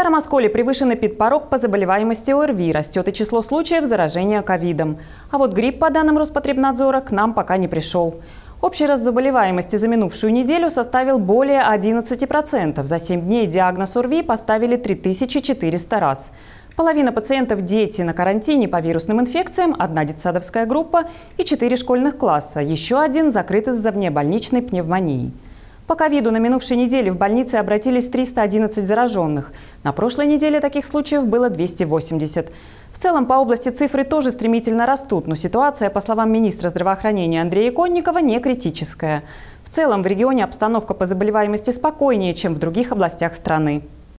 Старом Осколе превышен эпидпорог по заболеваемости ОРВИ, растет и число случаев заражения ковидом. А вот грипп, по данным Роспотребнадзора, к нам пока не пришел. Общий раз заболеваемости за минувшую неделю составил более 11%. За 7 дней диагноз ОРВИ поставили 3400 раз. Половина пациентов – дети на карантине по вирусным инфекциям, одна детсадовская группа и четыре школьных класса. Еще один закрыт из-за внебольничной пневмонии. По ковиду на минувшей неделе в больнице обратились 311 зараженных. На прошлой неделе таких случаев было 280. В целом по области цифры тоже стремительно растут, но ситуация, по словам министра здравоохранения Андрея Конникова, не критическая. В целом в регионе обстановка по заболеваемости спокойнее, чем в других областях страны.